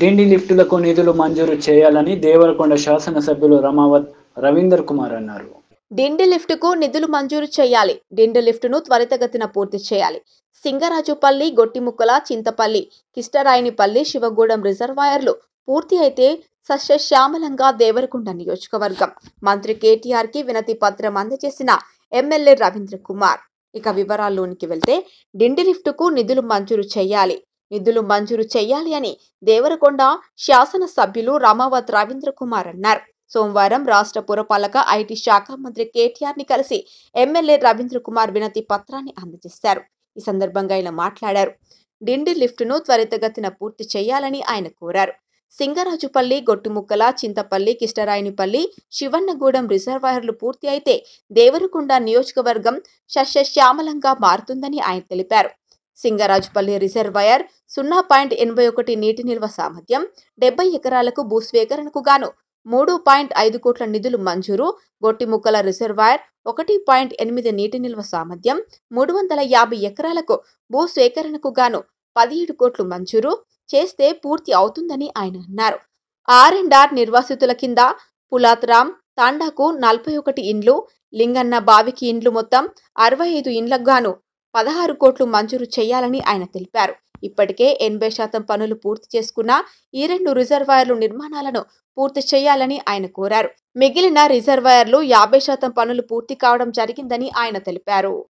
డిండి లిఫ్టులకు నిధులు మంజూరు చేయాలని దేవరకొండ శాసనసభ్యులు రమావత్ రవీందర్ కుమార్ అన్నారు డిండి లిఫ్టుకు నిధులు మంజూరు చేయాలి దిండి లిఫ్టును త్వరితగతిన పూర్తి చేయాలి సింగరాజుపల్లి గొట్టిముక్కల చింతపల్లి కిష్టరాయినిపల్లి శివగూడెం రిజర్వాయర్లు పూర్తి అయితే సస్యశ్యామలంగా దేవరకొండ నియోజకవర్గం మంత్రి కేటీఆర్కి వినతి పత్రం అందజేసిన ఎమ్మెల్యే రవీంద్ర కుమార్ ఇక వివరాల్లోనికి వెళ్తే డిండి లిఫ్టుకు నిధులు మంజూరు చేయాలి నిధులు మంజూరు చేయాలి అని దేవరకొండ శాసనసభ్యులు రామావత్ రవీంద్ర కుమార్ అన్నారు సోమవారం రాష్ట్ర పురపాలక ఐటీ శాఖ మంత్రి కేటీఆర్ ని కలిసి ఎమ్మెల్యే రవీంద్ర కుమార్ వినతి పత్రాన్ని అందజేశారు ఈ సందర్భంగా ఆయన మాట్లాడారు డిండి లిఫ్టును త్వరితగతిన పూర్తి చేయాలని ఆయన కోరారు సింగరాజుపల్లి గొట్టుముక్కల చింతపల్లి కిష్టరాయునిపల్లి శివన్నగూడెం రిజర్వాయర్లు పూర్తి అయితే దేవరకొండ నియోజకవర్గం శశ్యామలంగా మారుతుందని ఆయన తెలిపారు సింగరాజుపల్లి రిజర్వాయర్ సున్నా పాయింట్ ఎనభై ఒకటి నీటి నిల్వ సామర్థ్యం డెబ్బై ఎకరాలకు భూస్వీకరణకు గాను మూడు పాయింట్ ఐదు కోట్ల నిధులు మంజూరు గొట్టిముక్కల రిజర్వాయర్ ఒకటి పాయింట్ ఎనిమిది నీటి నిల్వ సామర్థ్యం మూడు వందల యాభై ఎకరాలకు భూ గాను పదిహేడు కోట్లు మంజూరు చేస్తే పూర్తి అవుతుందని ఆయన అన్నారు ఆర్ అండ్ ఆర్ నిర్వాసితుల కింద పులాత్రామ్ తాండాకు నలభై ఒకటి ఇండ్లు లింగన్న బావికి ఇండ్లు మొత్తం అరవై ఐదు ఇండ్లకు గాను పదహారు కోట్లు మంజూరు చేయాలని ఆయన తెలిపారు ఇప్పటికే ఎనభై శాతం పనులు పూర్తి చేసుకున్న ఈ రెండు రిజర్వాయర్లు నిర్మాణాలను పూర్తి చేయాలని ఆయన కోరారు మిగిలిన రిజర్వాయర్లు యాభై శాతం పనులు పూర్తి కావడం జరిగిందని ఆయన తెలిపారు